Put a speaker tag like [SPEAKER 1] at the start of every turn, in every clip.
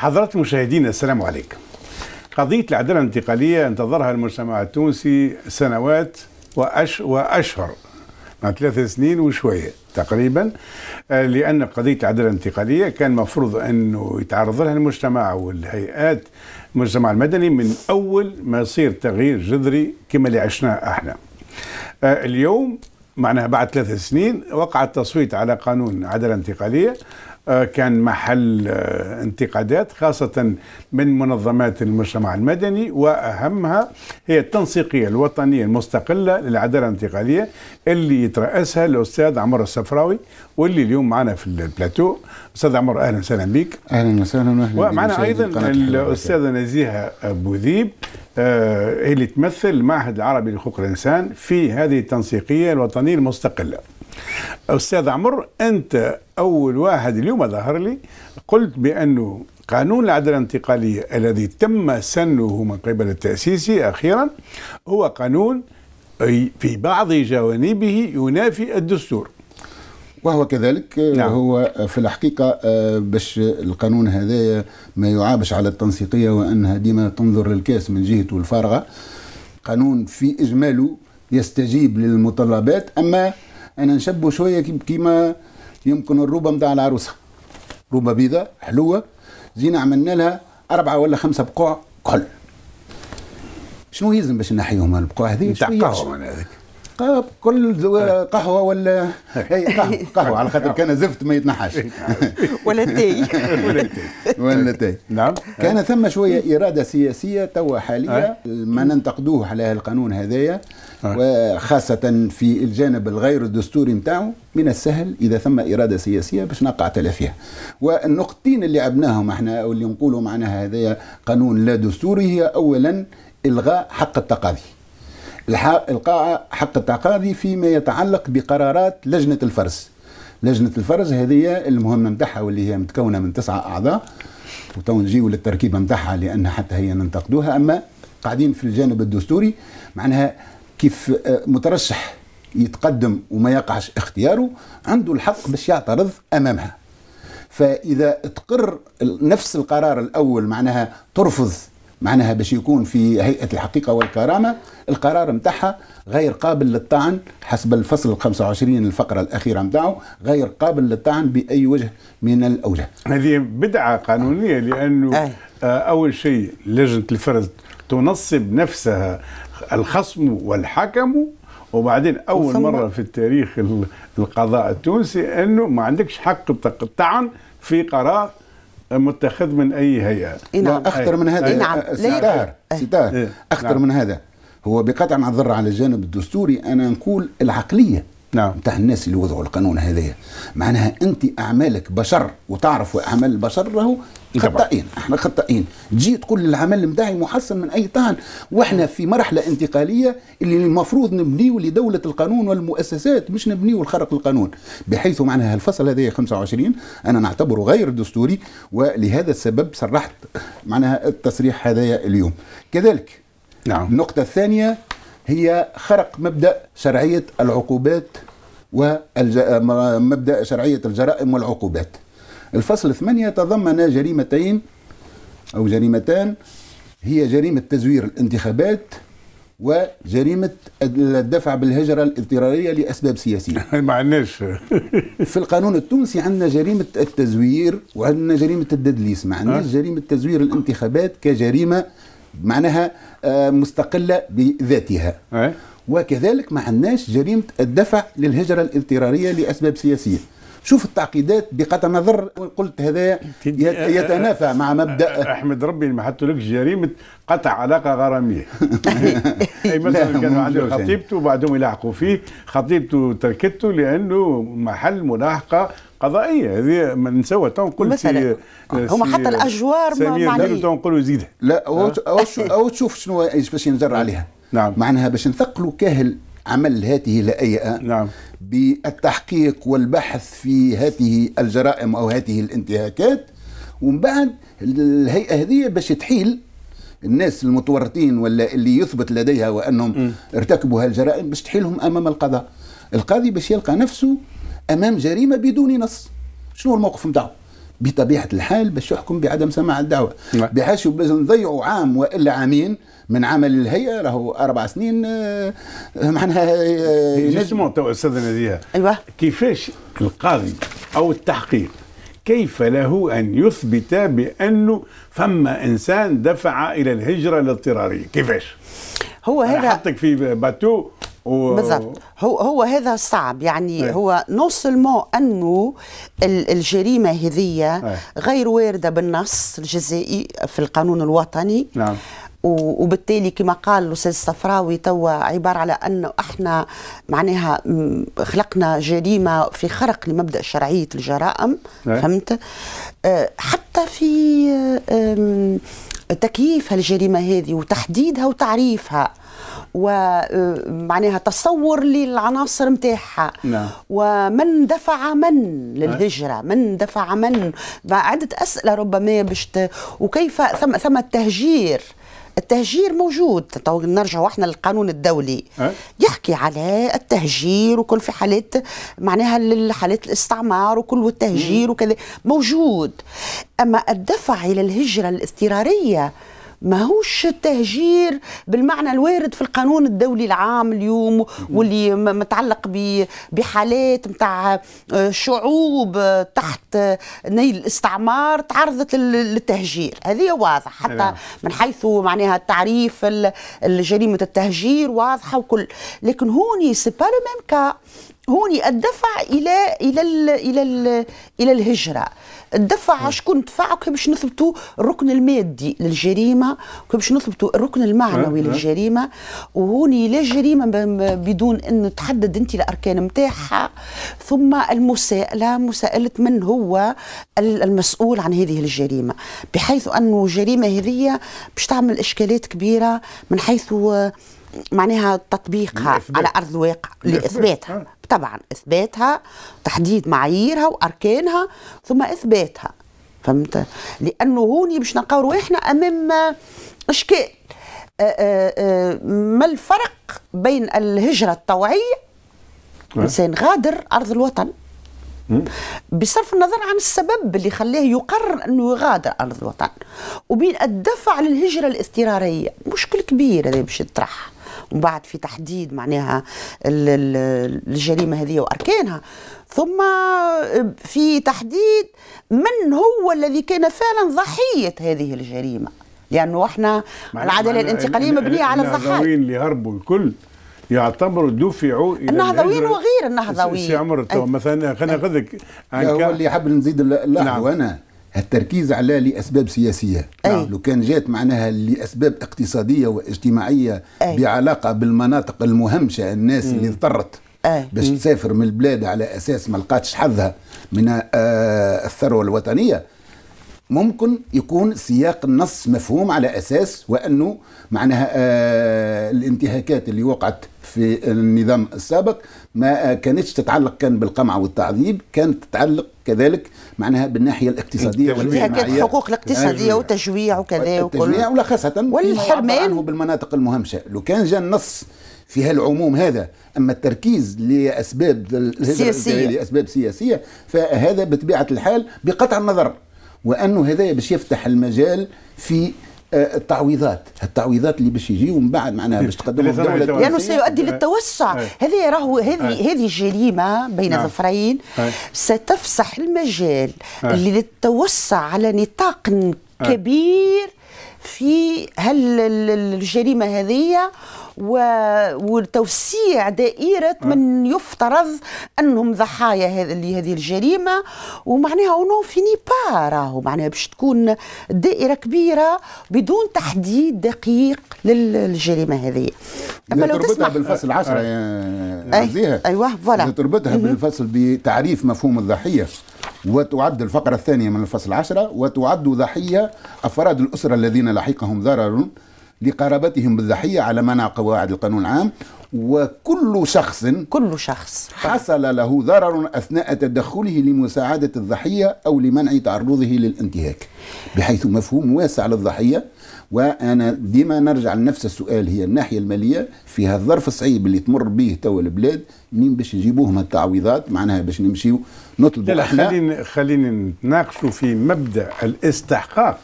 [SPEAKER 1] حضرات المشاهدين السلام عليكم قضية العدالة الانتقالية انتظرها المجتمع التونسي سنوات وأش وأشهر مع ثلاث سنين وشوية تقريبا آه، لأن قضية العدالة الانتقالية كان مفروض أنه يتعرض لها المجتمع والهيئات المجتمع المدني من أول ما يصير تغيير جذري كما اللي عشناه احنا آه، اليوم معناها بعد ثلاث سنين وقع التصويت على قانون عدالة انتقالية كان محل آه، انتقادات خاصة من منظمات المجتمع المدني وأهمها هي التنسيقية الوطنية المستقلة للعدالة الانتقالية اللي يترأسها الأستاذ عمر الصفراوي واللي اليوم معنا في البلاتو أستاذ عمر أهلا وسهلا بك أهلا
[SPEAKER 2] وسهلا وأهلا ومعنا أيضا
[SPEAKER 1] الأستاذة نزيهة بوذيب آه، اللي تمثل المعهد العربي لحقوق الإنسان في هذه التنسيقية الوطنية المستقلة أستاذ عمر أنت أول واحد اليوم ظهر لي قلت بأنه قانون العدالة الانتقالية الذي تم سنه من قبل التأسيسي أخيرا هو قانون في بعض جوانبه ينافي الدستور
[SPEAKER 2] وهو كذلك آه، نعم. هو في الحقيقه آه، باش القانون هذايا ما يعابش على التنسيقيه وانها ديما تنظر للكاس من جهته الفارغه قانون في اجماله يستجيب للمطلبات اما انا نشبه شويه كيما يمكن الروبه نتاع العروسه روبه بيضاء حلوه زينا عملنا لها أربعة ولا خمسة بقوع كل شنو يلزم باش نحيهم البقوع هذه؟ معناها هذيك كل قهوه ولا قهوه قهوه على خاطر كان زفت ما يتنحاش ولا تاي ولا تاي نعم كان ثم شويه اراده سياسيه توا حاليا ما ننتقدوه على القانون هذايا وخاصة في الجانب الغير الدستوري نتاعو من السهل إذا ثم إرادة سياسية باش نقع تلافيها والنقطتين اللي عبناهم احنا واللي نقولوا معناها هذايا قانون لا دستوري هي أولا إلغاء حق التقاضي القاعة حق التقاضي فيما يتعلق بقرارات لجنة الفرز لجنة الفرز هذه المهمة نتاعها واللي هي متكونة من تسعة أعضاء وتو نجيو للتركيبة نتاعها لأن حتى هي ننتقدوها أما قاعدين في الجانب الدستوري معناها كيف آه، مترشح يتقدم وما يقعش اختياره عنده الحق باش يعترض أمامها فإذا تقر نفس القرار الأول معناها ترفض معناها باش يكون في هيئه الحقيقه والكرامه القرار نتاعها غير قابل للطعن حسب الفصل 25 الفقره الاخيره نتاعو غير قابل للطعن باي وجه من الاوجه. هذه بدعه
[SPEAKER 1] قانونيه لانه آه، اول شيء لجنه الفرز تنصب نفسها الخصم والحكم وبعدين اول مره في التاريخ القضاء التونسي انه ما عندكش حق الطعن في قرار
[SPEAKER 2] متخذ من اي هيئه إيه نعم. اخطر من هذا إيه نعم. ستار ستار إيه. اخطر نعم. من هذا هو بقطع نظر على الجانب الدستوري انا نقول العقليه نعم نتاع الناس اللي وضعوا القانون هذايا معناها انت اعمالك بشر وتعرف اعمال البشر راهو خطائين احنا خطائين تجي تقول العمل نتاعي محسن من اي طعن واحنا في مرحله انتقاليه اللي المفروض نبنيو لدوله القانون والمؤسسات مش نبنيو لخرق القانون بحيث معناها الفصل هذا 25 انا نعتبره غير دستوري ولهذا السبب صرحت معناها التصريح هذايا اليوم كذلك نعم النقطه الثانيه هي خرق مبدا شرعيه العقوبات ومبدا شرعيه الجرائم والعقوبات الفصل 8 تضمن جريمتين أو جريمتان هي جريمة تزوير الانتخابات وجريمة الدفع بالهجرة الاضطرارية لأسباب سياسية ما عندناش في القانون التونسي عندنا جريمة التزوير وعندنا جريمة التدليس ما عندناش آه. جريمة تزوير الانتخابات كجريمة معناها آه، مستقلة بذاتها آه. وكذلك ما عندناش جريمة الدفع للهجرة الاضطرارية لأسباب سياسية شوف التعقيدات بقطع نظر قلت هذا يتنافى مع مبدا
[SPEAKER 1] احمد ربي ما لك جريمه قطع علاقه غراميه اي مثلا كان عنده يعني. خطيبته وبعدهم يلاحقوا فيه خطيبته تركته لانه محل ملاحقه قضائيه هذه ما نسوها تو نقول مثلا هما
[SPEAKER 3] حتى الاجوار ما
[SPEAKER 2] تو نقولوا زيدها لا او تشوف شنو باش ينزر نعم. عليها نعم معناها باش نثقلوا كاهل عمل هاته الأيئة نعم بالتحقيق والبحث في هذه الجرائم او هذه الانتهاكات ومن بعد الهيئه هذه باش تحيل الناس المتورطين ولا اللي يثبت لديها وانهم م. ارتكبوا هالجرائم باش تحيلهم امام القضاء القاضي باش يلقى نفسه امام جريمه بدون نص شنو الموقف نتاعو بطبيعه الحال باش يحكم بعدم سماع الدعوه نعم. بحيث باش نضيعوا عام والا عامين من عمل الهيئه راهو اربع سنين آه، آه، معناها آه، ينجموا تو استاذ نديها ايوه
[SPEAKER 1] كيفاش القاضي او التحقيق كيف له ان يثبت بانه فما انسان دفع الى الهجره الاضطراريه كيفاش
[SPEAKER 3] هو هذا حطك في باتو و... بالضبط هو هو هذا صعب يعني ايه. هو نو سولمون انه الجريمه هذه ايه. غير وارده بالنص الجزائي في القانون الوطني نعم وبالتالي كما قال الاستاذ الصفراوي توا عباره على انه احنا معناها خلقنا جريمه في خرق لمبدا شرعيه الجرائم ايه. فهمت آه، حتى في آه، تكييف هالجريمه هذه وتحديدها وتعريفها ومعناها آه، تصور للعناصر نتاعها نعم. ومن دفع من للهجره نعم. من دفع من عده اسئله ربما باش وكيف ثم ثم التهجير التهجير موجود تو نرجع احنا للقانون الدولي أه؟ يحكي على التهجير وكل في حالات معناها حالات الاستعمار وكل والتهجير وكذا موجود اما الدفع الى الهجره الاضطراريه ماهوش تهجير بالمعنى الوارد في القانون الدولي العام اليوم واللي متعلق بحالات نتاع آه، شعوب آه، تحت آه، نيل الاستعمار تعرضت للتهجير هذه واضح حتى من حيث معناها التعريف جريمه التهجير واضحه وكل لكن هوني سي با لو ميم كا هوني الدفع الى الى الـ الى الـ الى الهجره الدفع شكون دفع باش نثبتوا الركن المادي للجريمه باش نثبتوا الركن المعنوي للجريمه وهوني لا جريمه بدون ان تحدد انت الاركان نتاعها ثم المساءله مساءله من هو المسؤول عن هذه الجريمه بحيث انه الجريمه هذه باش تعمل اشكالات كبيره من حيث معناها تطبيقها على ارض الواقع لاثباتها طبعا اثباتها تحديد معاييرها واركانها ثم اثباتها فهمت لانه هوني باش نلقاو احنا امام اشكال آه، آه، آه، ما الفرق بين الهجره الطوعيه انسان غادر ارض الوطن بصرف النظر عن السبب اللي خلاه يقرر انه يغادر ارض الوطن وبين الدفع للهجره الاضطراريه مشكل كبير هذا باش يطرح ومن بعد في تحديد معناها الجريمه هذه واركانها ثم في تحديد من هو الذي كان فعلا ضحيه هذه الجريمه لانه احنا العداله الانتقاليه مبنيه على الضحايا
[SPEAKER 1] اللي هربوا الكل يعتبروا دفعوا الى النهضويين وغير النهضويين سي عمر
[SPEAKER 2] مثلا خلينا ناخذك هو اللي حاب نزيد اللحظه نعم. انا التركيز عليها لاسباب سياسيه أي. نعم، لو كان جات معناها لاسباب اقتصاديه واجتماعيه أي. بعلاقه بالمناطق المهمشه الناس م. اللي اضطرت باش تسافر من البلاد على اساس ما لقاتش حظها من آه، الثروه الوطنيه ممكن يكون سياق النص مفهوم على اساس وانه معناها آه، الانتهاكات اللي وقعت في النظام السابق ما كانتش تتعلق كان بالقمع والتعذيب كانت تتعلق كذلك معناها بالناحيه الاقتصاديه والاجتماعيه الحقوق الاقتصاديه أيوة.
[SPEAKER 3] وتجويع وكذا وكل التجويع ولا
[SPEAKER 2] خاصه والحرمان بالمناطق المهمشه لو كان جا النص في هالعموم هذا اما التركيز لاسباب سياسيه لاسباب سياسيه فهذا بطبيعه الحال بقطع النظر وانه هذايا باش يفتح المجال في آه، التعويضات التعويضات اللي باش يجيو من بعد معناها باش تقدموا الدوله لانه يعني سيؤدي آه. للتوسع
[SPEAKER 3] هذه راهو هذه هذه جريمه بين نعم. ظفرين ستفسح المجال للتوسع على نطاق كبير في هل الجريمه هذه وتوسيع دائرة آه. من يفترض أنهم ضحايا لهذه الجريمة ومعناها أنه فيني با راهو معناها باش تكون دائرة كبيرة بدون تحديد دقيق للجريمة هذه أما لو تسمع بالفصل العشرة
[SPEAKER 2] آه. يا
[SPEAKER 3] أيوه فوالا تربطها بالفصل
[SPEAKER 2] بتعريف مفهوم الضحية وتعد الفقرة الثانية من الفصل العشرة وتعد ضحية أفراد الأسرة الذين لحقهم ضرر لقرابتهم بالضحية على منع قواعد القانون العام وكل شخص كل شخص حصل له ضرر اثناء تدخله لمساعده الضحيه او لمنع تعرضه للانتهاك بحيث مفهوم واسع للضحيه وانا ديما نرجع لنفس السؤال هي الناحيه الماليه في هذا الظرف الصعيب اللي تمر به توا البلاد منين باش نجيبوهم التعويضات معناها باش نمشيو نطلبوا لا خليني خليني نتناقشوا في مبدا الاستحقاق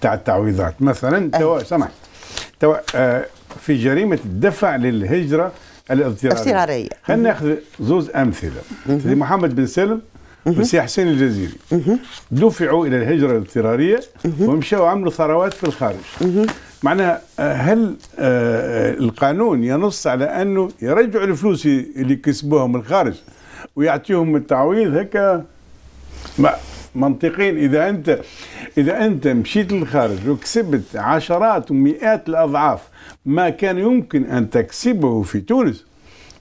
[SPEAKER 1] تاع التعويضات مثلا توا آه، في جريمه الدفع للهجره الاضطراريه خلينا ناخذ زوز امثله سيدي محمد بن سلم وسي حسين الجزيري دفعوا الى الهجره الاضطراريه ومشوا عملوا ثروات في الخارج معناها آه، هل آه، القانون ينص على انه يرجعوا الفلوس اللي كسبوها من الخارج ويعطيهم التعويض هكا ما منطقيا اذا انت اذا انت مشيت للخارج وكسبت عشرات ومئات الاضعاف ما كان يمكن ان تكسبه في تونس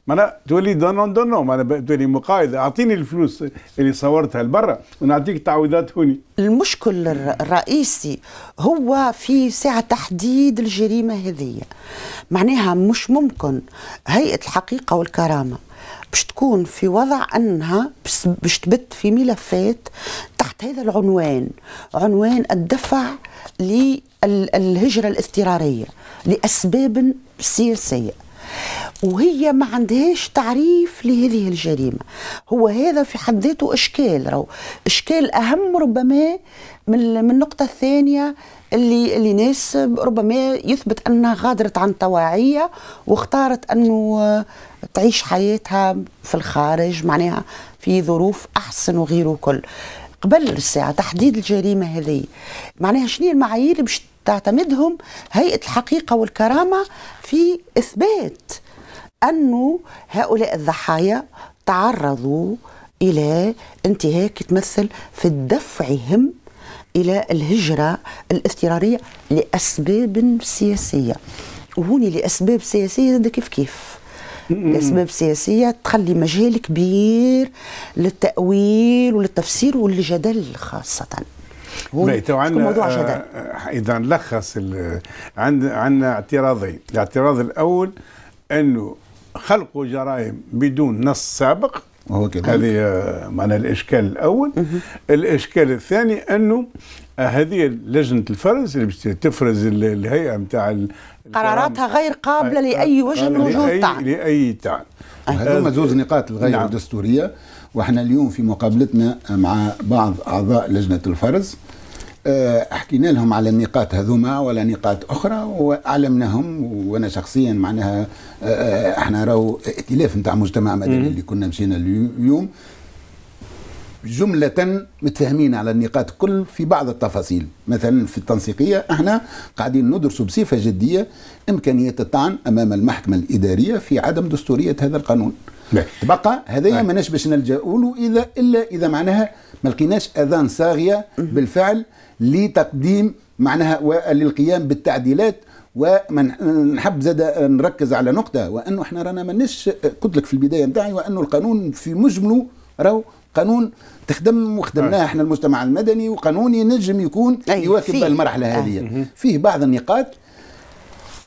[SPEAKER 1] معناها تولي دونون دونون انا تولي مقايضه اعطيني
[SPEAKER 3] الفلوس اللي صورتها لبرا ونعطيك تعويضات هوني المشكل الرئيسي هو في ساعة تحديد الجريمة هذه معناها مش ممكن هيئة الحقيقة والكرامة باش تكون في وضع انها باش تبت في ملفات تحت هذا العنوان عنوان الدفع للهجره الاضطراريه لاسباب سياسيه وهي ما عندهاش تعريف لهذه الجريمة هو هذا في حد ذاته إشكال رو إشكال أهم ربما من من النقطة الثانية اللي اللي ناس ربما يثبت أنها غادرت عن طواعية واختارت أنه تعيش حياتها في الخارج معناها في ظروف أحسن وغيره كل قبل الساعة تحديد الجريمة هذه معناها شنو المعايير باش تعتمدهم هيئة الحقيقة والكرامة في إثبات أنه هؤلاء الضحايا تعرضوا إلى انتهاك يتمثل في دفعهم إلى الهجرة الاضطرارية لأسباب سياسية وهوني لأسباب سياسية هذا كيف كيف لأسباب سياسية تخلي مجال كبير للتأويل وللتفسير وللجدل خاصةً
[SPEAKER 2] هو طبعا الموضوع
[SPEAKER 3] آه، شغال
[SPEAKER 1] آه، اذا نلخص عندنا عندنا اعتراضين الاعتراض الاول انه خلق جرائم بدون نص سابق وهو كذلك هذه آه، معناها الاشكال الاول الاشكال الثاني انه آه، هذه لجنه الفرز اللي باش تفرز الهيئه نتاع قراراتها غير قابله آه، لاي وجه من وجوه الطعن لاي تعال
[SPEAKER 2] هذوما زوز نقاط الغير نعم. واحنا اليوم في مقابلتنا مع بعض اعضاء لجنه الفرز آه، حكينا لهم على النقاط هذوما ولا نقاط اخرى وعلمناهم وانا شخصيا معناها آه، آه، احنا راهو ائتلاف نتاع مجتمع مدني اللي كنا مشينا اليوم جملة متفاهمين على النقاط كل في بعض التفاصيل مثلا في التنسيقية احنا قاعدين ندرس بصفة جدية إمكانية الطعن أمام المحكمة الإدارية في عدم دستورية هذا القانون تبقى هذايا ماناش باش نلجأوا له اذا الا اذا معناها ما لقيناش اذان صاغيه بالفعل لتقديم معناها وللقيام بالتعديلات ونحب زاد نركز على نقطه وانه احنا رانا ماناش قلت لك في البدايه نتاعي وانه القانون في مجمله راهو قانون تخدم وخدمناه احنا المجتمع المدني وقانون ينجم يكون يواكب المرحله هذه فيه بعض النقاط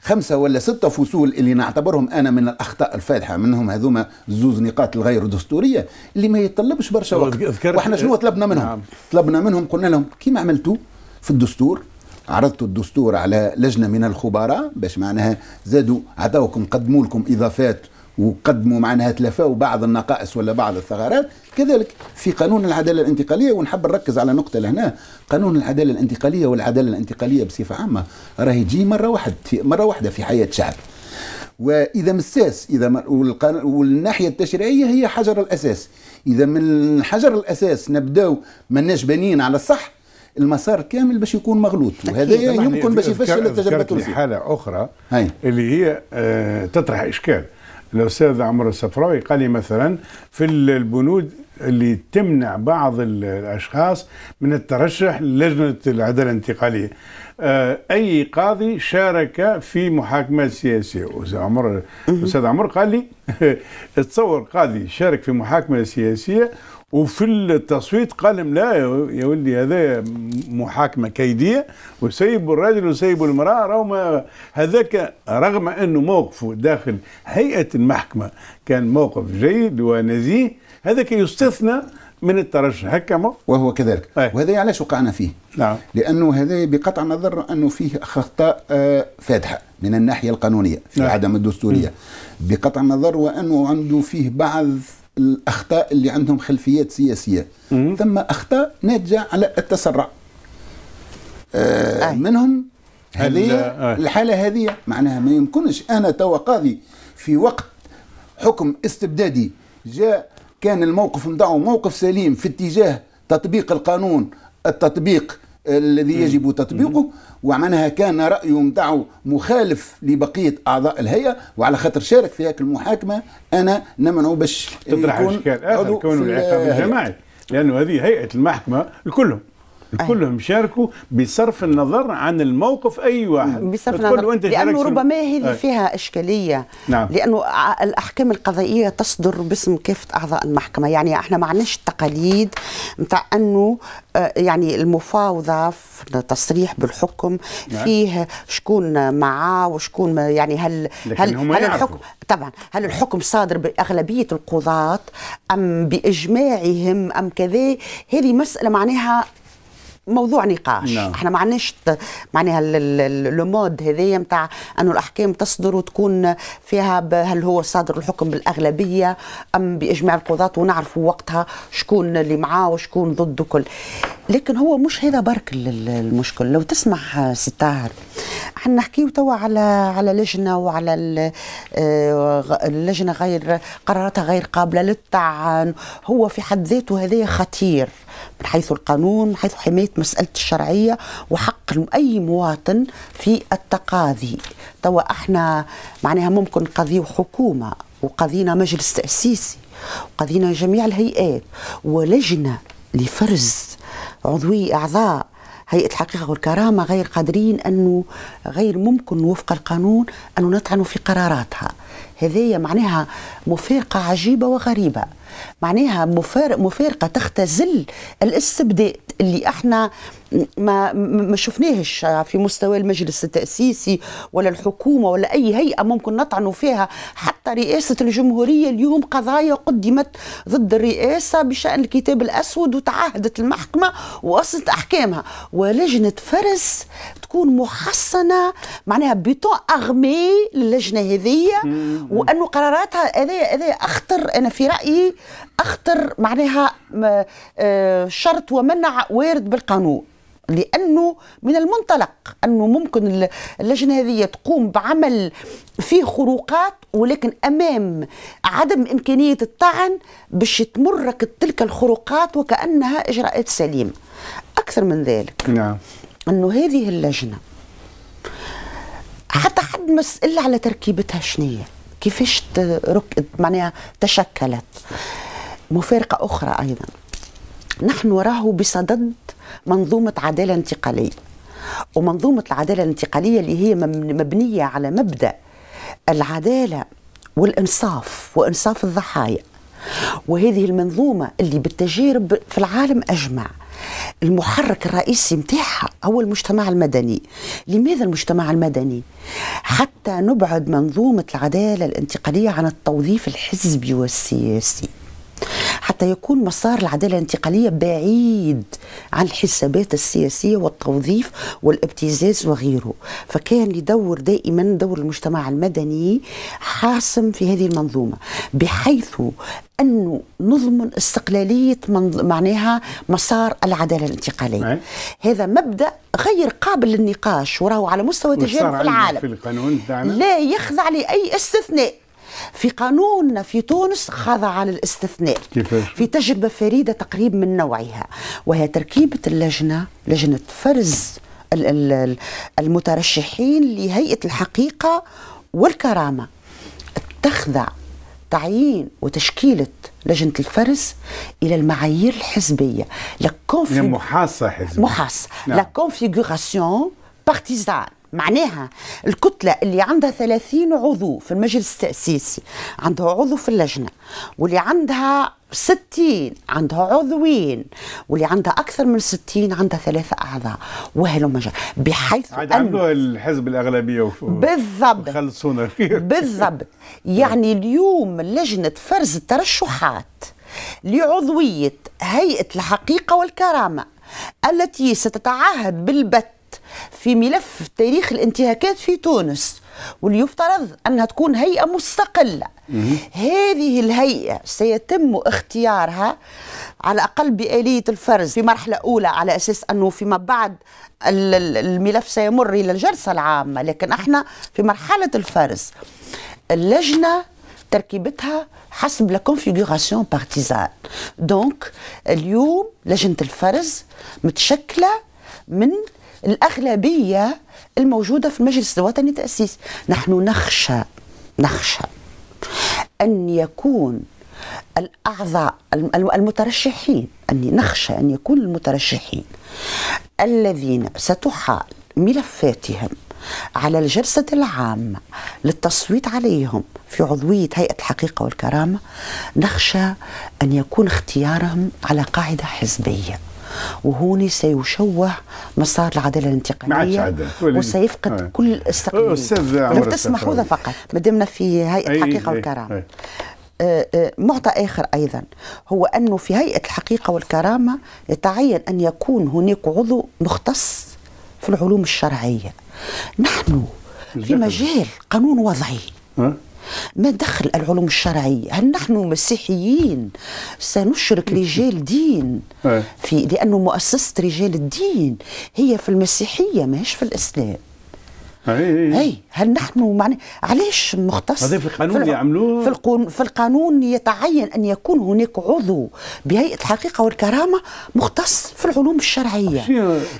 [SPEAKER 2] خمسة ولا ستة فصول اللي نعتبرهم أنا من الأخطاء الفادحة منهم هذوما زوز نقاط الغير دستورية اللي ما يتطلبش برشا وقت وإحنا شنو طلبنا منهم نعم. طلبنا منهم قلنا لهم كيما عملتوا في الدستور عرضتوا الدستور على لجنة من الخبراء باش معناها زادوا عطاوكم قدموا لكم إضافات وقدموا معناها تلافوا بعض النقائص ولا بعض الثغرات كذلك في قانون العداله الانتقاليه ونحب نركز على نقطه لهنا قانون العداله الانتقاليه والعداله الانتقاليه بصفه عامه راهي تجي مره واحد في مره واحده في حياه شعب واذا مساس اذا والناحيه التشريعيه هي حجر الاساس اذا من حجر الاساس نبداو ماناش بانيين على الصح المسار كامل باش يكون مغلوط وهذا يمكن باش يفشل التجربه التونسيه
[SPEAKER 1] حاله اخرى هاي. اللي هي آه تطرح اشكال الاستاذ عمر الصفراوي قال لي مثلا في البنود اللي تمنع بعض الاشخاص من الترشح للجنه العداله الانتقاليه آه، اي قاضي شارك في محاكمه سياسيه استاذ عمر استاذ عمر قال لي تصور قاضي شارك في محاكمه سياسيه وفي التصويت قال لا يا ولدي هذا محاكمه كيديه وسيبوا الرجل وسيبوا المراه رغم هذاك رغم انه موقفه داخل هيئه المحكمه كان موقف جيد ونزيه هذاك يستثنى
[SPEAKER 2] من الترشح هكا وهو كذلك أيه. وهذا علاش وقعنا فيه نعم. لانه هذا بقطع النظر انه فيه اخطاء آه، فادحه من الناحيه القانونيه في نعم. عدم الدستوريه م. بقطع النظر وانه عنده فيه بعض الاخطاء اللي عندهم خلفيات سياسيه مم. ثم اخطاء ناتجه على التسرع آه منهم
[SPEAKER 3] هذه آه.
[SPEAKER 2] الحاله هذه معناها ما يمكنش انا توا قاضي في وقت حكم استبدادي جاء كان الموقف نتاعو موقف سليم في اتجاه تطبيق القانون التطبيق الذي يجب تطبيقه ومعناها كان رأيه نتاعه مخالف لبقية أعضاء الهيئة وعلى خاطر شارك في هاك المحاكمة أنا نمنعه باش تطرح إشكال آخر كونه العقاب الجماعي لأنه هذه هيئة المحكمة الكلهم كلهم شاركوا بصرف
[SPEAKER 1] النظر عن الموقف اي واحد بصرف النظر لانه ربما هذه
[SPEAKER 3] فيها اشكاليه نعم. لانه الاحكام القضائيه تصدر باسم كافه اعضاء المحكمه يعني احنا ما عندناش التقاليد نتاع انه آه، يعني المفاوضه في التصريح بالحكم نعم. فيه شكون معاه وشكون يعني هل هل, هل الحكم طبعا هل الحكم صادر باغلبيه القضاه ام باجماعهم ام كذا هذه مساله معناها موضوع نقاش نعم. احنا ما عناش معناها لو مود هذايا نتاع انه الاحكام تصدر وتكون فيها هل هو صادر الحكم بالاغلبيه ام باجماع القضاة ونعرفوا وقتها شكون اللي معاه وشكون ضده كل لكن هو مش هذا برك المشكل لو تسمع ستار احنا نحكيو توا على على لجنه وعلى آه، اللجنه غير قراراتها غير قابله للطعن هو في حد ذاته هذايا خطير من حيث القانون من حيث حماية مسألة الشرعية وحق أي مواطن في التقاضي توا احنا معناها ممكن نقضيو حكومة وقضينا مجلس تأسيسي وقضينا جميع الهيئات ولجنة لفرز عضوي أعضاء هيئة الحقيقة والكرامة غير قادرين أنه غير ممكن وفق القانون أنه نطعنوا في قراراتها هذه معناها مفارقة عجيبة وغريبة معناها مفارقه تختزل الاستبداد اللي احنا ما ما شفناهش في مستوى المجلس التاسيسي ولا الحكومه ولا اي هيئه ممكن نطعنوا فيها حتى رئاسه الجمهوريه اليوم قضايا قدمت ضد الرئاسه بشان الكتاب الاسود وتعهدت المحكمه ووصلت احكامها ولجنه فرس تكون محصنه معناها بيتون اغمي للجنه هذه وانه قراراتها هذايا هذايا اخطر انا في رايي اخطر معناها آه، شرط ومنع وارد بالقانون لانه من المنطلق انه ممكن اللجنه هذه تقوم بعمل فيه خروقات ولكن امام عدم امكانيه الطعن باش تمر تلك الخروقات وكانها اجراءات سليمه اكثر من ذلك نعم انه هذه اللجنه حتى حد مسئل على تركيبتها شنيه كيفاش معناها تشكلت مفارقة أخرى أيضا نحن وراه بصدد منظومة عدالة انتقالية ومنظومة العدالة الانتقالية اللي هي مبنية على مبدأ العدالة والإنصاف وإنصاف الضحايا وهذه المنظومة اللي بالتجارب في العالم أجمع المحرك الرئيسي متاعها هو المجتمع المدني لماذا المجتمع المدني حتى نبعد منظومة العدالة الانتقالية عن التوظيف الحزبي والسياسي حتى يكون مسار العداله الانتقاليه بعيد عن الحسابات السياسيه والتوظيف والابتزاز وغيره فكان لدور دائما دور المجتمع المدني حاسم في هذه المنظومه بحيث انه نضمن استقلاليه معناها مسار العداله الانتقاليه نعم. هذا مبدا غير قابل للنقاش وراه على مستوى تجارب في العالم في
[SPEAKER 1] القانون لا
[SPEAKER 3] يخضع لاي استثناء في قانوننا في تونس خضع للاستثناء في تجربة فريدة تقريب من نوعها وهي تركيبة اللجنة لجنة فرز المترشحين لهيئة الحقيقة والكرامة تخضع تعيين وتشكيلة لجنة الفرز إلى المعايير الحزبية لا محاصة حزبية محاصة لا كونفيغوراسيون بارتيزان معناها الكتلة اللي عندها 30 عضو في المجلس التأسيسي عندها عضو في اللجنة واللي عندها 60 عندها عضوين واللي عندها أكثر من 60 عندها ثلاثة أعضاء وهلو مجال بحيث عاد عملوها الحزب الأغلبية وف... بالضبط خلصونا بالضبط يعني اليوم لجنة فرز الترشحات لعضوية هيئة الحقيقة والكرامة التي ستتعهد بالبت في ملف تاريخ الانتهاكات في تونس وليفترض أنها تكون هيئة مستقلة هذه الهيئة سيتم اختيارها على الأقل بآلية الفرز في مرحلة أولى على أساس أنه فيما بعد الملف سيمر إلى الجلسة العامة لكن احنا في مرحلة الفرز اللجنة تركيبتها حسب لا كونفيغوراسيون بارتيزان دونك اليوم لجنة الفرز متشكلة من الأغلبية الموجودة في المجلس الوطني التأسيس نحن نخشى نخشى أن يكون الأعضاء المترشحين أني نخشى أن يكون المترشحين الذين ستحال ملفاتهم على الجلسة العامة للتصويت عليهم في عضوية هيئة الحقيقة والكرامة نخشى أن يكون اختيارهم على قاعدة حزبية وهوني سيشوه مسار العداله الانتقاليه وسيفقد آه. كل استقلاليه لو تسمحوا هذا فقط دمنا في هيئه الحقيقه والكرامه أه، أه، معطى آخر أيضا هو أنه في هيئة الحقيقة والكرامة يتعين أن يكون هناك عضو مختص في العلوم الشرعية نحن في مجال قانون وضعي أه؟ ما دخل العلوم الشرعية هل نحن مسيحيين سنشرك رجال دين إيه. في لأنه مؤسسة رجال الدين هي في المسيحية ماهيش في الإسلام آه، إيه، إيه. هي هل نحن معنى علاش مختص هذا في القانون يعملوه في القانون في القانون يتعين ان يكون هناك عضو بهيئه الحقيقه والكرامه مختص في العلوم الشرعيه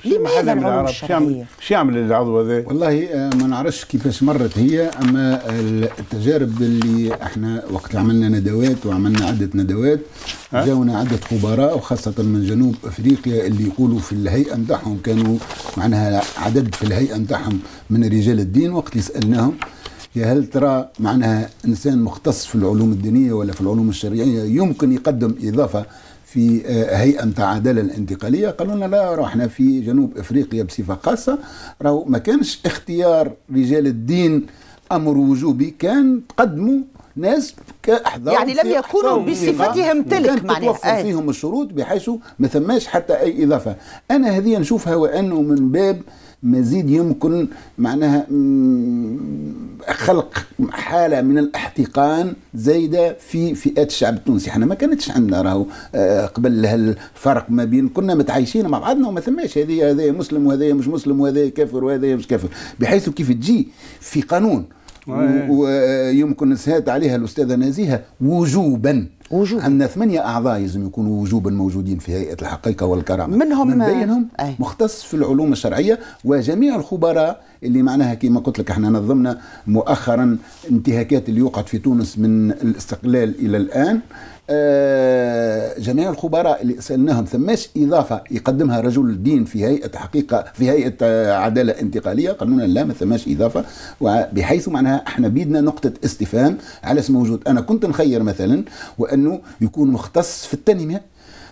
[SPEAKER 3] لماذا العلوم الشرعيه
[SPEAKER 2] شو يعمل العضو هذا والله آه، ما نعرفش كيفاش مرت هي اما التجارب اللي احنا وقت عملنا ندوات وعملنا عده ندوات جاونا عده خبراء وخاصه من جنوب افريقيا اللي يقولوا في الهيئه نتاعهم كانوا معناها عدد في الهيئه نتاعهم من رجال الدين وقت اللي سالناهم يا هل ترى معناها انسان مختص في العلوم الدينيه ولا في العلوم الشرعيه يمكن يقدم اضافه في آه، هيئه نتاع عداله الانتقاليه قالوا لنا لا رحنا في جنوب افريقيا بصفه خاصه راهو ما كانش اختيار رجال الدين امر وجوبي كان تقدموا ناس كاحضار يعني لم يكونوا بصفتهم تلك معناها توفر آه. فيهم الشروط بحيث ما ثماش حتى اي اضافه انا هذه نشوفها وانه من باب مزيد يمكن معناها خلق حاله من الاحتقان زايده في فئات الشعب التونسي احنا ما كانتش عندنا راهو آه، قبل هالفرق ما بين كنا متعايشين مع بعضنا وما ثماش هذه هذا مسلم وهذا مش مسلم وهذا كافر وهذا مش كافر بحيث كيف تجي في قانون ويمكن آه. نسهات عليها الاستاذه نزيهه وجوبا وجوب عندنا ثمانية أعضاء لازم يكونوا وجوبا موجودين في هيئة الحقيقة والكرامة منهم من بينهم أي. مختص في العلوم الشرعية وجميع الخبراء اللي معناها كما قلت لك احنا نظمنا مؤخرا انتهاكات اللي وقعت في تونس من الاستقلال إلى الآن آه، جميع الخبراء اللي سالناهم ثماش اضافه يقدمها رجل الدين في هيئه حقيقه في هيئه عداله انتقاليه لنا لا ما ثماش اضافه بحيث معناها احنا بيدنا نقطه استفهام على اسم موجود انا كنت نخير مثلا وانه يكون مختص في التنميه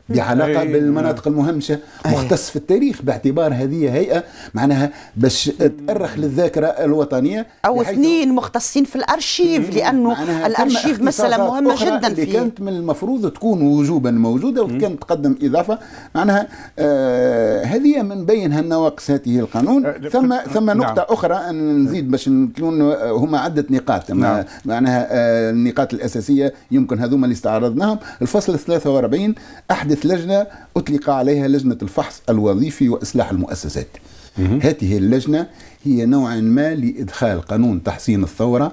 [SPEAKER 2] بعلاقه بالمناطق المهمشه مختص في التاريخ باعتبار هذه هيئه معناها باش تأرخ للذاكره الوطنيه
[SPEAKER 3] او اثنين مختصين في الارشيف لانه الارشيف مساله مهمه جدا اللي فيه. كانت
[SPEAKER 2] من المفروض تكون وجوبا موجوده وكانت تقدم اضافه معناها آه هذه من بينها النواقص هذه القانون آه، ثم ثم نعم. نقطه نعم. اخرى نزيد باش نكون آه، هما عده نقاط نعم. معناها آه النقاط الاساسيه يمكن هذوما اللي استعرضناهم الفصل 43 احدث ألف لجنة أطلق عليها لجنة الفحص الوظيفي وإصلاح المؤسسات هذه اللجنة هي نوعا ما لإدخال قانون تحسين الثورة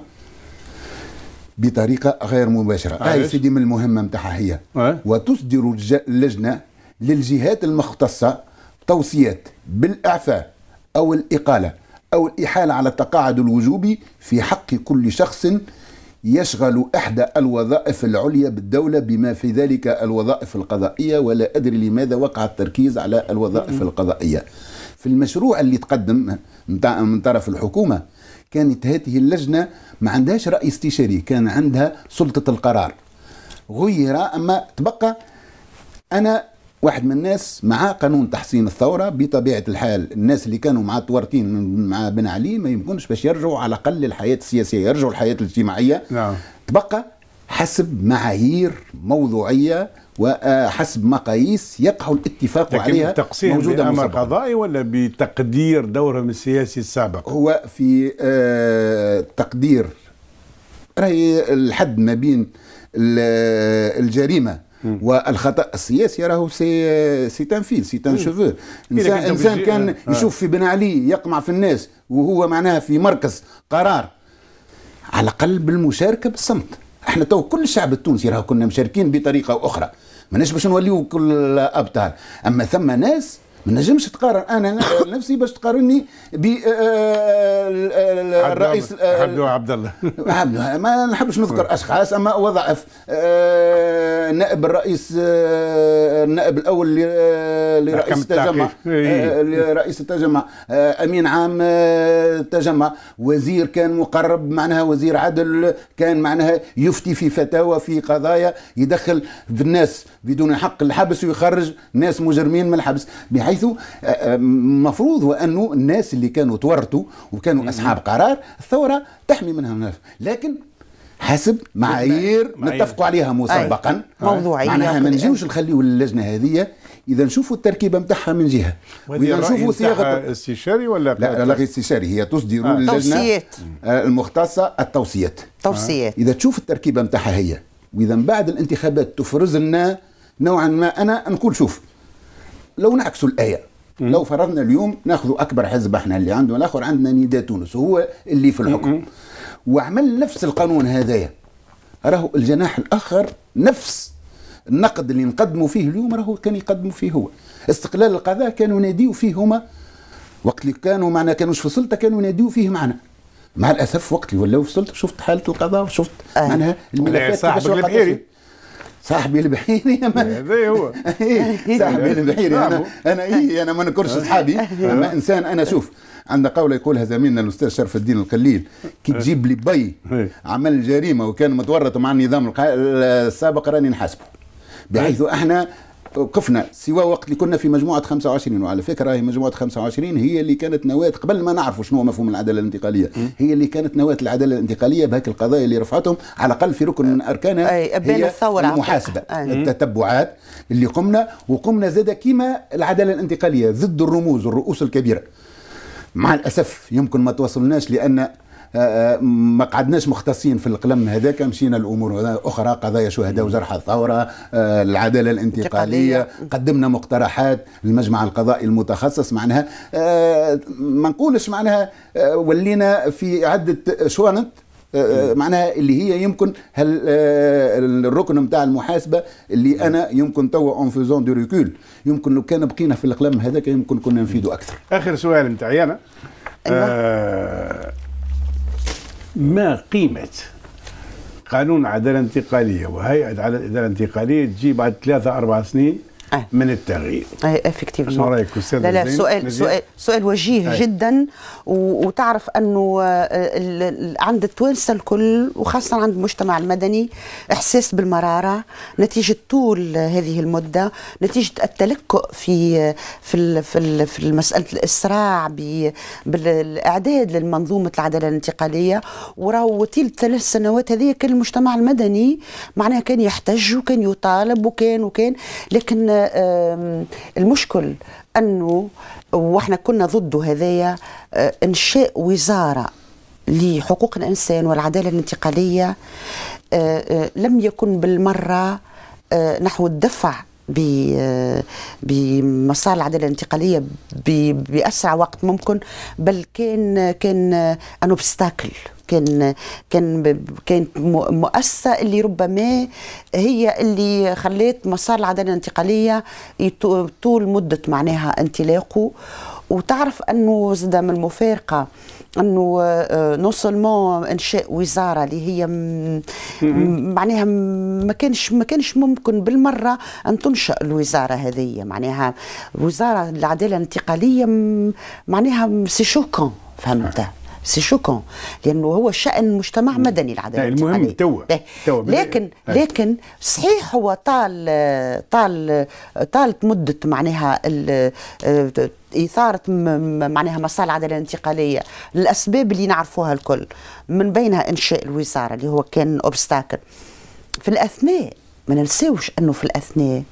[SPEAKER 2] بطريقة غير مباشرة هاي سيدي من المهمة متاعها هي اه. وتصدر اللجنة للجهات المختصة توصيات بالإعفاء أو الإقالة أو الإحالة على التقاعد الوجوبي في حق كل شخص يشغل إحدى الوظائف العليا بالدولة بما في ذلك الوظائف القضائية ولا أدري لماذا وقع التركيز على الوظائف القضائية في المشروع اللي تقدم من طرف الحكومة كانت هذه اللجنة ما عندهاش رأي استشاري كان عندها سلطة القرار غير أما تبقى أنا واحد من الناس مع قانون تحسين الثوره بطبيعه الحال الناس اللي كانوا مع التورتين مع بن علي ما يمكنش باش يرجعوا على الاقل للحياه السياسيه يرجعوا للحياه الاجتماعيه نعم. تبقى حسب معايير موضوعيه وحسب مقاييس يقع الاتفاق لكن عليها تقسيم موجودة بأمر مسبقاً.
[SPEAKER 1] قضائي ولا بتقدير دورهم
[SPEAKER 2] السياسي السابق هو في آه تقدير راهي الحد ما بين الجريمه والخطا السياسي راهو سي سي تنفيل سي شوفو انسان, إنسان كان آه. يشوف في بن علي يقمع في الناس وهو معناها في مركز قرار على الاقل بالمشاركه بالصمت احنا تو كل الشعب التونسي راهو كنا مشاركين بطريقه اخرى ماناش باش نوليو كل ابطال اما ثم ناس ما نجمش تقارن انا نفسي باش تقارني ب آه، آه، الرئيس الله عبد الله آه، الله ما نحبش نذكر اشخاص اما وظائف نائب الرئيس النائب الاول إيه. لرئيس التجمع لرئيس التجمع امين عام التجمع وزير كان مقرب معناها وزير عدل كان معناها يفتي في فتاوى في قضايا يدخل في الناس بدون حق الحبس ويخرج ناس مجرمين من الحبس بحيث حيث المفروض آه، آه، هو أنه الناس اللي كانوا تورطوا وكانوا أصحاب قرار الثورة تحمي منهم الناس لكن حسب معايير نتفقوا عليها مسبقا موضوعيه معناها ما نجيوش نخليو اللجنه هذه اذا نشوفوا التركيبه نتاعها من جهه واذا نشوفوا صياغه استشاري ولا لا لا غير استشاري هي تصدر آه. للجنه آه، المختصه التوصيات توصيات آه. اذا تشوف التركيبه نتاعها هي واذا من بعد الانتخابات تفرز لنا نوعا ما انا نقول شوف لو نعكسوا الآية مم. لو فرضنا اليوم ناخذ أكبر حزب احنا اللي عنده الآخر عندنا نداء تونس وهو اللي في الحكم مم. وعمل نفس القانون هذايا راهو الجناح الآخر نفس النقد اللي نقدموا فيه اليوم راهو كان يقدموا فيه هو استقلال القضاء كانوا يناديوا فيه هما وقت اللي كانوا معنا كانوش في السلطه كانوا يناديوا فيه معنا مع الاسف وقت اللي ولاو في السلطه شفت حاله القضاء وشفت آه. معناها الملفات صاحب صاحبي البحيري إيه، هذا هو إيه، إيه، صاحبي البحيري نعم. انا انا إيه انا ما نكرش صحابي اما انسان انا شوف عند قوله يقولها زميلنا الاستاذ شرف الدين القليل كي تجيب لي بي عمل جريمه وكان متورط مع النظام السابق راني نحاسبه بحيث احنا وقفنا سوى وقت اللي كنا في مجموعه 25 وعلى فكره هي مجموعه 25 هي اللي كانت نواه قبل ما نعرفوا شنو هو مفهوم العداله الانتقاليه هي اللي كانت نواه العداله الانتقاليه بهك القضايا اللي رفعتهم على الاقل في ركن من اركانها هي الثورة المحاسبه التتبعات اللي قمنا وقمنا زاد كيما العداله الانتقاليه ضد الرموز الرؤوس الكبيره مع الاسف يمكن ما توصلناش لان آه، آه، ما قعدناش مختصين في القلم هذاك مشينا لامور اخرى قضايا شهداء وجرحى الثوره آه، العداله الانتقاليه قدمنا مقترحات المجمع القضائي المتخصص معناها ما نقولش معناها ولينا في عده شوانت معناها اللي هي يمكن الركن نتاع المحاسبه اللي انا يمكن توا اون فيزون دو ريكول يمكن لو كان بقينا في القلم هذاك يمكن كنا نفيدوا اكثر
[SPEAKER 1] اخر سؤال نتاعي انا أيوة. ما قيمه قانون عداله انتقاليه وهيئه عداله انتقاليه تجي بعد ثلاثة أربع سنين أه. من التغيير اي افكتيفمون شنو رايك استاذ لا لا سؤال سؤال
[SPEAKER 3] سؤال وجيه أي. جدا وتعرف انه آه، عند التوانسه الكل وخاصه عند المجتمع المدني احساس بالمراره نتيجه طول هذه المده نتيجه التلكؤ في في في, في مساله الاسراع بالاعداد للمنظومه العداله الانتقاليه وراو طيل ثلاث سنوات هذه كان المجتمع المدني معناها كان يحتج وكان يطالب وكان وكان لكن المشكل انه واحنا كنا ضد هذايا آه، انشاء وزاره لحقوق الانسان والعداله الانتقاليه آه، آه، لم يكن بالمره نحو الدفع بمسار العداله الانتقاليه باسرع وقت ممكن بل كان كان انوبستاكل كان كان كانت مؤسسه اللي ربما هي اللي خلات مسار العداله الانتقاليه طول مده معناها انطلاقه وتعرف انه زاد من المفارقه انه نو آه، سولمون انشاء وزاره اللي هي معناها ما كانش ما كانش ممكن بالمره ان تنشا الوزاره هذه معناها وزاره العداله الانتقاليه معناها سي شوكون فهمت سي شوكون لانه هو شان مجتمع مدني العداله المهم توا لكن آه. لكن صحيح هو طال طال طالت مده معناها آه، إثارة معناها مسار العدالة الانتقالية للأسباب اللي نعرفوها الكل من بينها إنشاء الوزارة اللي هو كان أوبستاكل في الأثناء ما ننساوش أنه في الأثناء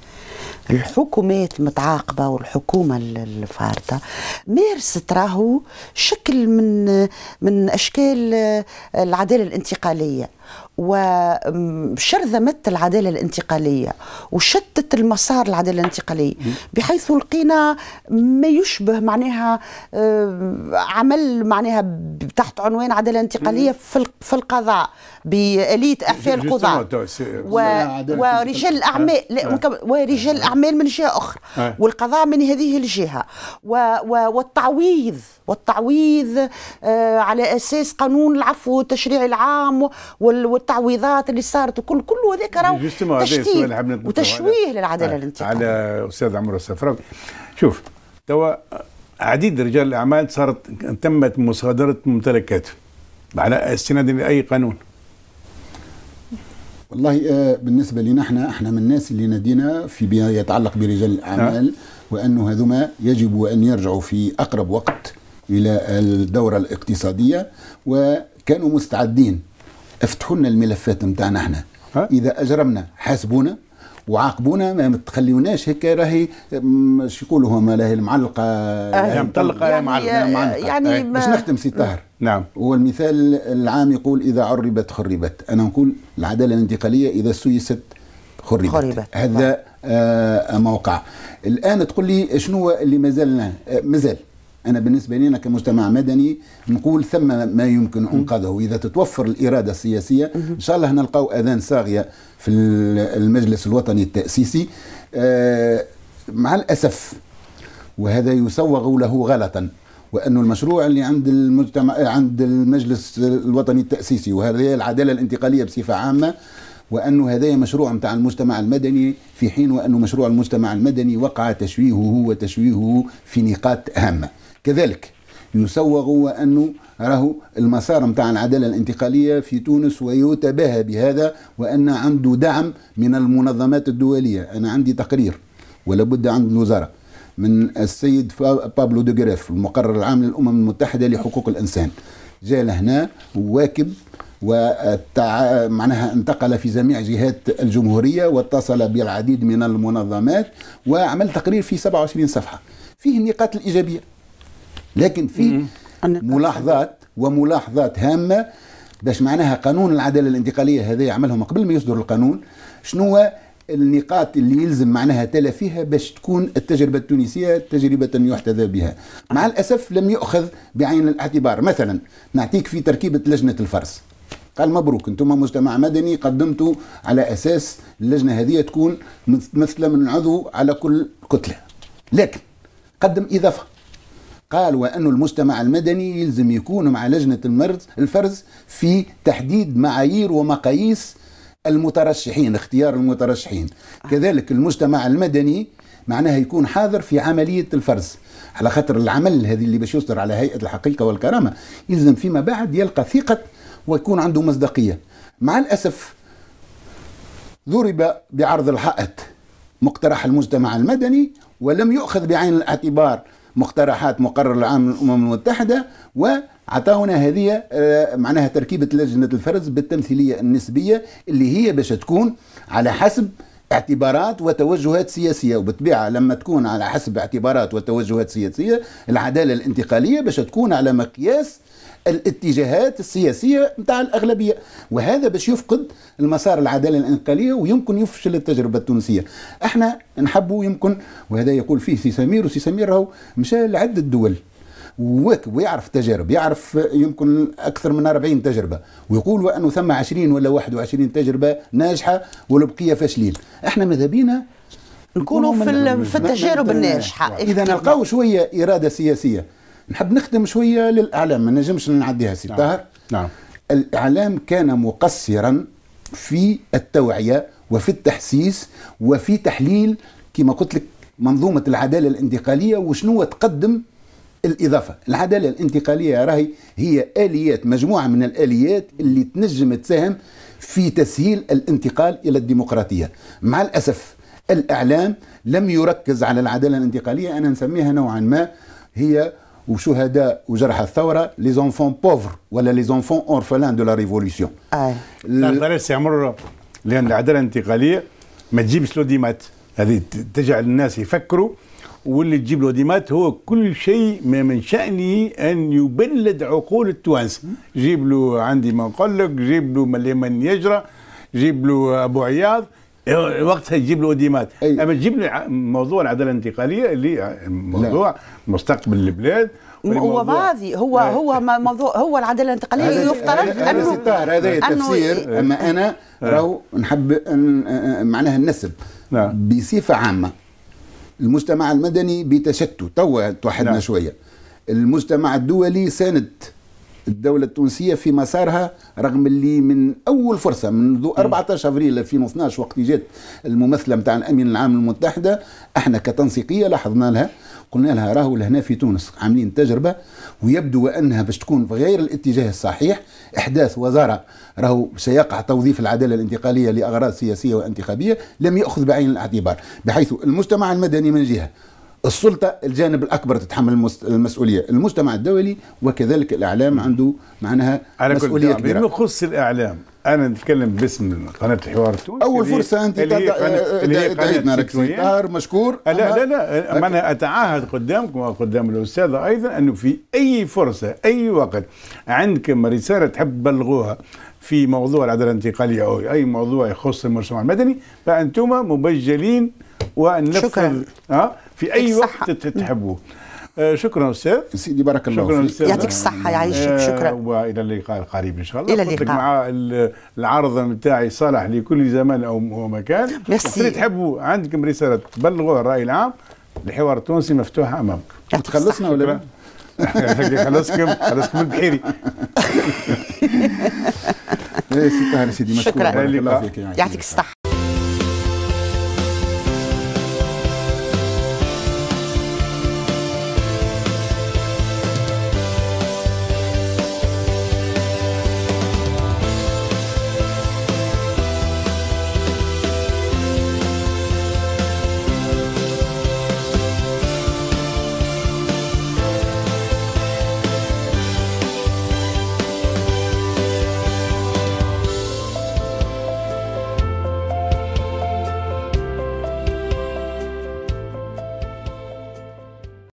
[SPEAKER 3] الحكومات المتعاقبة والحكومة الفارطة مارست راهو شكل من من أشكال العدالة الانتقالية وشرذمت العداله الانتقاليه وشتت المسار العداله الانتقاليه بحيث لقينا ما يشبه معناها آه، عمل معناها تحت عنوان عداله انتقاليه في القضاء باليه احفاء القضاء
[SPEAKER 1] ورجال الاعمال
[SPEAKER 3] ورجال الاعمال من جهه اخرى والقضاء من هذه الجهه والتعويض والتعويض آه، على اساس قانون العفو التشريعي العام وال والتعويضات اللي صارت وكل كل هذاك راهو تشتيت وتشويه للعداله آه،
[SPEAKER 1] الانتقاليه على استاذ عمرو السفراوي شوف توا عديد رجال الاعمال صارت تمت مصادره ممتلكاته على استناد لاي قانون
[SPEAKER 2] والله آه، بالنسبه لنا احنا احنا من الناس اللي نادينا فيما يتعلق برجال الاعمال نعم. وانه هذوما يجب ان يرجعوا في اقرب وقت الى الدوره الاقتصاديه وكانوا مستعدين افتحوا لنا الملفات نتاعنا احنا اذا اجرمنا حاسبونا وعاقبونا ما تخليوناش هيك راهي شو يقولوا هما راهي المعلقه يا آه، مطلقه يا معلقه يعني, معلقة. يعني آه، باش نختم سي طاهر آه. نعم هو المثال العام يقول اذا عربت خربت انا نقول العداله الانتقاليه اذا سيست خربت, خربت. هذا آه موقع الان تقول لي شنو اللي مازلنا مازال أنا بالنسبة لنا كمجتمع مدني نقول ثم ما يمكن انقاذه إذا تتوفر الإرادة السياسية إن شاء الله نلقاو أذان صاغية في المجلس الوطني التأسيسي آه، مع الأسف وهذا يسوغ له غلطا وانه المشروع اللي عند المجتمع عند المجلس الوطني التاسيسي وهذه العداله الانتقاليه بصفه عامه وأنه هذا مشروع متاع المجتمع المدني في حين وأنه مشروع المجتمع المدني وقع تشويهه وتشويهه في نقاط هامة كذلك يسوغ وأنه راهو المسار متاع العدالة الانتقالية في تونس ويتباهى بهذا وأن عنده دعم من المنظمات الدولية أنا عندي تقرير ولا بد عند الوزارة من السيد بابلو دوغريف المقرر العام للأمم المتحدة لحقوق الإنسان جاء لهنا واكب ومعناها انتقل في جميع جهات الجمهورية واتصل بالعديد من المنظمات وعمل تقرير في 27 صفحة فيه النقاط الإيجابية لكن فيه ملاحظات وملاحظات هامة باش معناها قانون العداله الانتقاليه هذا يعملهم قبل ما يصدر القانون شنو النقاط اللي يلزم معناها تلا فيها باش تكون التجربه التونسيه تجربه يحتذى بها مع الاسف لم يؤخذ بعين الاعتبار مثلا نعطيك في تركيبه لجنه الفرس قال مبروك انتم مجتمع مدني قدمتوا على اساس اللجنه هذه تكون مثل من عضو على كل كتله لكن قدم اضافه قال وأن المجتمع المدني يلزم يكون مع لجنة المرز الفرز في تحديد معايير ومقاييس المترشحين اختيار المترشحين كذلك المجتمع المدني معناها يكون حاضر في عملية الفرز على خاطر العمل هذه اللي باش يصدر على هيئة الحقيقة والكرامة يلزم فيما بعد يلقى ثقة ويكون عنده مصداقية مع الأسف ضرب بعرض الحائط مقترح المجتمع المدني ولم يؤخذ بعين الاعتبار مقترحات مقرر العام للأمم المتحدة وعطاونا هذه آه، معناها تركيبة لجنة الفرز بالتمثيلية النسبية اللي هي باش تكون على حسب اعتبارات وتوجهات سياسية وبالطبيعة لما تكون على حسب اعتبارات وتوجهات سياسية العدالة الانتقالية باش تكون على مقياس الاتجاهات السياسيه نتاع الاغلبيه وهذا باش يفقد المسار العداله الانتقالية ويمكن يفشل التجربه التونسيه احنا نحبوا يمكن وهذا يقول فيه سي سمير وسي سمير راهو مشى لعده دول وواكب ويعرف تجارب يعرف يمكن اكثر من 40 تجربه ويقولوا انه ثم 20 ولا 21 تجربه ناجحه والبقيه فاشلين احنا ماذا بينا نكونوا في, في التجارب الناجحه اذا نلقاو شويه اراده سياسيه نحب نخدم شويه للاعلام ما نجمش نعديها سي نعم. طاهر نعم الاعلام كان مقصرا في التوعيه وفي التحسيس وفي تحليل كما قلت لك منظومه العداله الانتقاليه وشنو تقدم الإضافة العدالة الانتقالية راهي هي آليات مجموعة من الآليات اللي تنجم تساهم في تسهيل الانتقال إلى الديمقراطية مع الأسف الإعلام لم يركز على العدالة الانتقالية أنا نسميها نوعا ما هي وشهداء وجرحى الثوره لي زونفون بوفر ولا لي زونفون اورفلان دو لا ريفوليسيون العداله
[SPEAKER 1] سيعمر لان العداله
[SPEAKER 2] الانتقاليه ما تجيبش لوديمات هذه تجعل
[SPEAKER 1] الناس يفكروا واللي تجيب ديمات هو كل شيء ما من شأنه أن يبلد عقول التوانسة جيب له عندي ما نقول لك جيب له من يجرى جيب له أبو عياض وقتها تجيب له ديمات اما تجيب لي موضوع العداله الانتقاليه اللي موضوع لا. نعم. مستقبل البلاد هو هذه هو
[SPEAKER 3] هو آه. موضوع هو العداله الانتقاليه يفترض
[SPEAKER 2] انه ستار هذا تفسير إيه. اما انا آه. راهو نحب أن آه، معناها النسب نعم. بصفه عامه المجتمع المدني بتشتت توا توحدنا نعم. شويه المجتمع الدولي ساند الدولة التونسية في مسارها رغم اللي من أول فرصة منذ 14 أفريل 2012 وقت جات الممثلة متاع الأمين العام المتحدة احنا كتنسيقية لاحظنا لها قلنا لها راهو لهنا في تونس عاملين تجربة ويبدو أنها باش تكون في غير الاتجاه الصحيح إحداث وزارة راهو سيقع توظيف العدالة الانتقالية لأغراض سياسية وانتخابية لم يأخذ بعين الاعتبار بحيث المجتمع المدني من جهة السلطة الجانب الأكبر تتحمل المسؤولية المجتمع الدولي وكذلك الإعلام عنده معناها على مسؤولية كل كبيرة يخص الإعلام أنا نتكلم
[SPEAKER 1] باسم قناة الحوار التونسي أول فرصة أنت آه، دعيتنا لك طاهر مشكور لا لا لا أنا أتعهد قدامكم وقدام الأستاذ أيضا أنه في أي فرصة أي وقت عندكم رسالة تحب تبلغوها في موضوع العدالة الانتقالية أو أي موضوع يخص المجتمع المدني فأنتم مبجلين وأن شكرا أه في اي وقت تحبوه آه، شكرا استاذ سيدي بارك الله شكرا فيك يعطيك الصحه يعيشك آه، شكرا والى اللقاء القريب ان شاء الله الى اللقاء مع العرض نتاعي صالح لكل زمان او مكان ميرسي تحبوا عندكم رساله تبلغوا الراي العام الحوار التونسي مفتوح امامك تخلصنا ولا لا؟ خلصكم خلصكم البحيري
[SPEAKER 3] إيه، سي سيدي مشكور شكرا يعطيك الصحه